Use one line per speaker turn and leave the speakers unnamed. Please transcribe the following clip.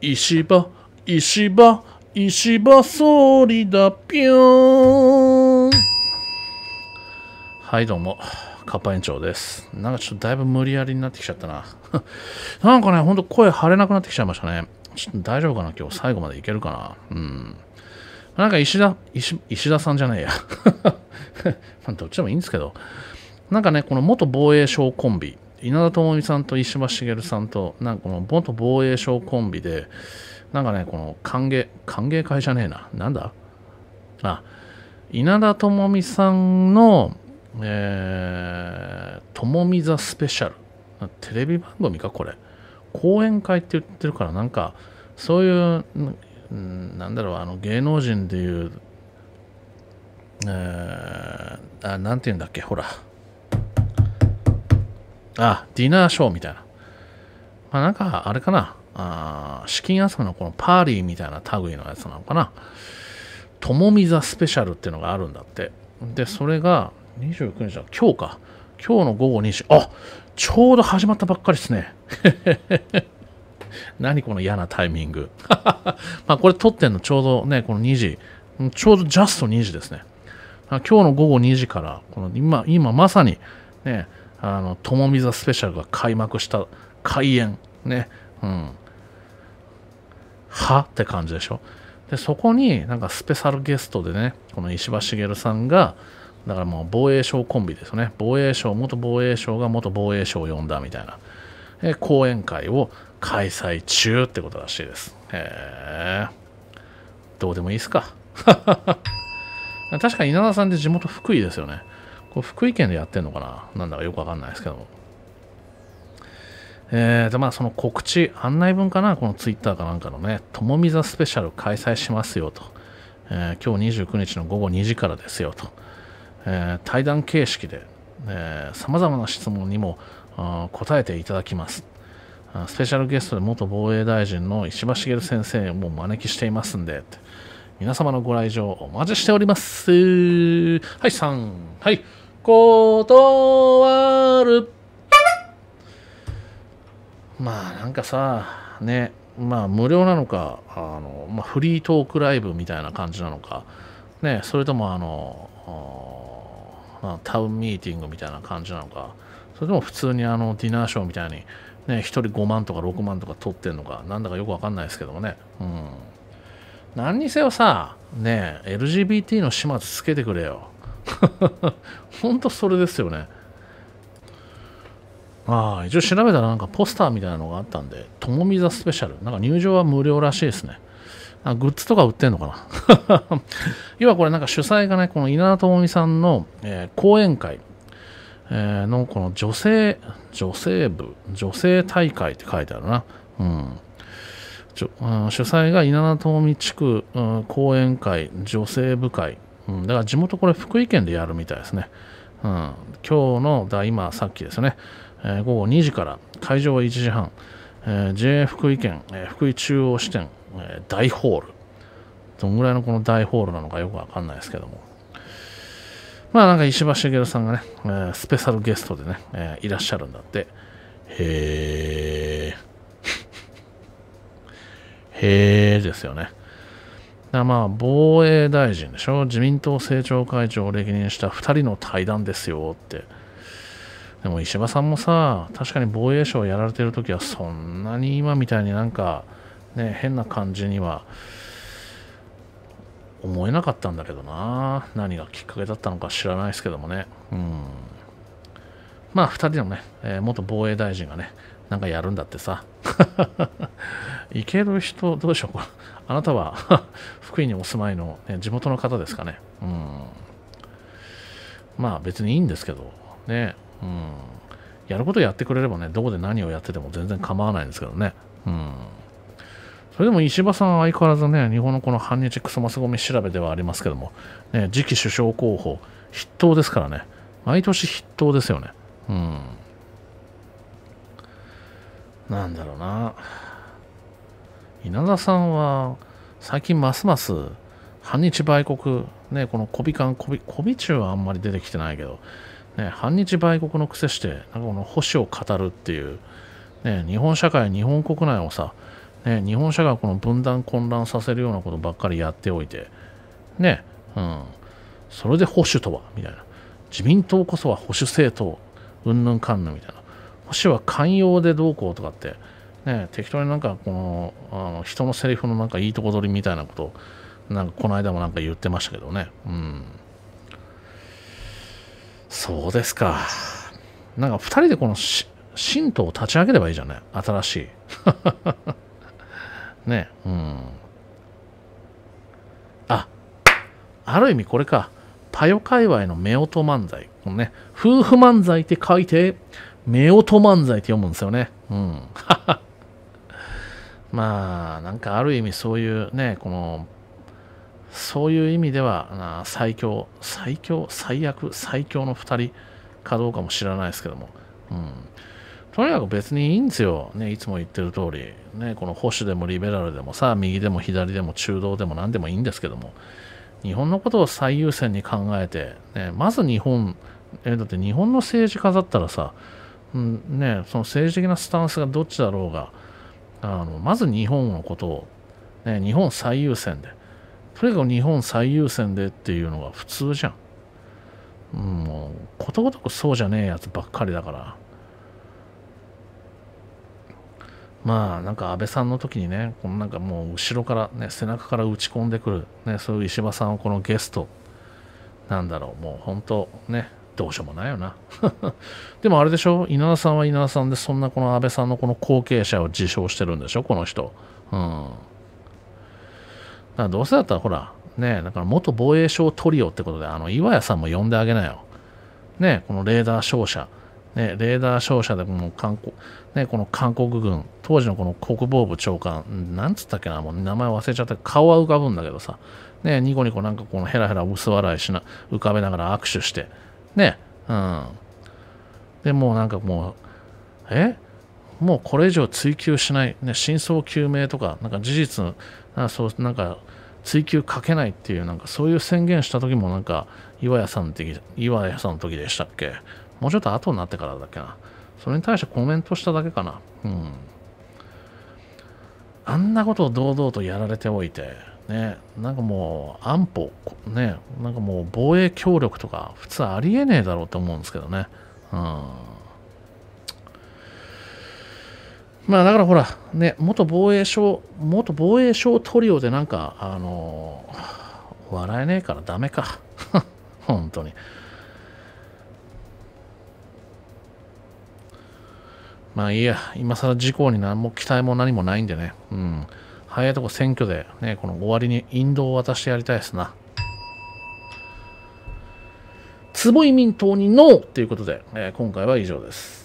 石破、石破、石破総理だぴょーん。はい、どうも。カッパ園長です。なんかちょっとだいぶ無理やりになってきちゃったな。なんかね、ほんと声張れなくなってきちゃいましたね。ちょっと大丈夫かな今日最後までいけるかなうん。なんか石田、石石田さんじゃねえや。どっちでもいいんですけど。なんかね、この元防衛省コンビ。稲田朋美さんと石破茂さんと、なんかこの元防衛省コンビで、なんかね、この歓迎、歓迎会じゃねえな。なんだあ、稲田朋美さんの、えー、ともみ座スペシャル。テレビ番組か、これ。講演会って言ってるから、なんか、そういう、なんだろう、あの、芸能人でいう、えー、あ、なんて言うんだっけ、ほら。あ、ディナーショーみたいな。まあ、なんか、あれかな。あ資金集めのこのパーリーみたいな類のやつなのかな。ともみ座スペシャルっていうのがあるんだって。で、それが29日だ。今日か。今日の午後2時。あちょうど始まったばっかりですね。何この嫌なタイミング。まあこれ撮ってんのちょうどね、この2時。ちょうどジャスト2時ですね。今日の午後2時から、この今、今まさにね、あの、ともみ座スペシャルが開幕した、開演、ね、うん。はって感じでしょ。で、そこになんかスペシャルゲストでね、この石破茂さんが、だからもう防衛省コンビですよね。防衛省、元防衛省が元防衛省を呼んだみたいな、え講演会を開催中ってことらしいです。へえ。どうでもいいっすか。確かに稲田さんって地元福井ですよね。これ福井県でやってんのかななんだかよくわかんないですけど。えーと、まあその告知、案内文かなこのツイッターかなんかのね、ともみ座スペシャル開催しますよと。えー、今日29日の午後2時からですよと。えー、対談形式で、さまざまな質問にも答えていただきます。スペシャルゲストで元防衛大臣の石破茂先生をも招きしていますんで、って皆様のご来場お待ちしております。はい、3、はい、断る。まあなんかさ、ね、まあ無料なのか、あのまあ、フリートークライブみたいな感じなのか、ね、それともあの、タウンミーティングみたいな感じなのか、それとも普通にあのディナーショーみたいに、ね、1人5万とか6万とか取ってんのか、なんだかよくわかんないですけどもね。うん何にせよさ、ねえ、LGBT の始末つけてくれよ。ほんとそれですよね。ああ、一応調べたらなんかポスターみたいなのがあったんで、ともみ座スペシャル。なんか入場は無料らしいですね。あグッズとか売ってんのかな 要はこれなんか主催がね、この稲田朋美さんの、えー、講演会、のこの女性、女性部、女性大会って書いてあるな。うん。主催が稲田東美地区、講演会女性部会、うん、だから地元これ福井県でやるみたいですね、うん、今日のだ今さっきですね、えー、午後2時から会場は1時半、えー、JA 福井県、えー、福井中央支店、えー、大ホールどんぐらいのこの大ホールなのかよくわかんないですけどもまあなんか石橋茂さんがね、えー、スペシャルゲストでね、えー、いらっしゃるんだってへえへーですよね。だまあ、防衛大臣でしょ自民党政調会長を歴任した2人の対談ですよって。でも石破さんもさ、確かに防衛省をやられてる時はそんなに今みたいになんか、ね、変な感じには思えなかったんだけどな。何がきっかけだったのか知らないですけどもね。うん。まあ、2人のね、え元防衛大臣がね、なんかやるんだってさ。行 ける人、どうでしょうか。あなたは 福井にお住まいの、ね、地元の方ですかね。うん。まあ別にいいんですけど、ね。うん。やることやってくれればね、どこで何をやってても全然構わないんですけどね。うん。それでも石破さんは相変わらずね、日本のこの反日クソマスゴミ調べではありますけども、ね、次期首相候補、筆頭ですからね、毎年筆頭ですよね。うん。なんだろうな稲田さんは最近ますます反日売国ねこのコビカンコビコビ中はあんまり出てきてないけど、ね、反日売国の癖してなんかこの星を語るっていう、ね、日本社会日本国内をさ、ね、日本社会をこの分断混乱させるようなことばっかりやっておいてねうんそれで保守とはみたいな自民党こそは保守政党うんぬんかんぬみたいな星は寛容でどうこうとかって、ね、適当になんかこのあの人のセリフのなんかいいとこ取りみたいなことなんかこの間もなんか言ってましたけどね。うん。そうですか。なんか2人でこの神道を立ち上げればいいじゃない新しい。ね、うん。あ、ある意味これか。パヨ界隈の夫婦漫才。このね、夫婦漫才って書いて、夫婦漫才って読むんですよね。うん。まあ、なんかある意味そういうね、この、そういう意味では、最強、最強、最悪、最強の2人かどうかも知らないですけども。うん。とにかく別にいいんですよ。ね、いつも言ってる通り。ね、この保守でもリベラルでもさ、右でも左でも中道でも何でもいいんですけども。日本のことを最優先に考えて、ね、まず日本、えだって日本の政治家だったらさ、うん、ね、その政治的なスタンスがどっちだろうが、あのまず日本のことを、ね、日本最優先で、とにかく日本最優先でっていうのが普通じゃん。うん、もうことごとくそうじゃねえやつばっかりだから。まあなんか安倍さんの時にね、このなんかもう後ろからね、背中から打ち込んでくる、ね、そういう石破さんをこのゲスト、なんだろう、もう本当ね、どうしようもないよな でもあれでしょ稲田さんは稲田さんでそんなこの安倍さんのこの後継者を自称してるんでしょこの人うんだからどうせだったらほらねだから元防衛省トリオってことであの岩屋さんも呼んであげなよねこのレーダー照射ね、レーダー照射でこの韓国、ね、この韓国軍、当時のこの国防部長官、なんつったっけな、もう名前忘れちゃった顔は浮かぶんだけどさ、ね、ニコニコなんかこのヘラヘラ薄笑いしな、浮かべながら握手して、ねうんでもうなんかもうえもうこれ以上追求しない、ね、真相究明とかなんか事実なそうなんか追求かけないっていうなんかそういう宣言した時もなんか岩屋さんの時岩屋さんの時でしたっけもうちょっと後になってからだっけなそれに対してコメントしただけかなうんあんなことを堂々とやられておいてね、なんかもう安保、ね、なんかもう防衛協力とか普通ありえねえだろうと思うんですけどね。うん。まあだからほら、ね、元防衛省、元防衛省トリオでなんか、あのー、笑えねえからダメか。本当に。まあいいや、今更事故に何も期待も何もないんでね。うん。早いとこ選挙で、ね、この終わりに引導を渡してやりたいですな。坪井民党にノーということで、えー、今回は以上です。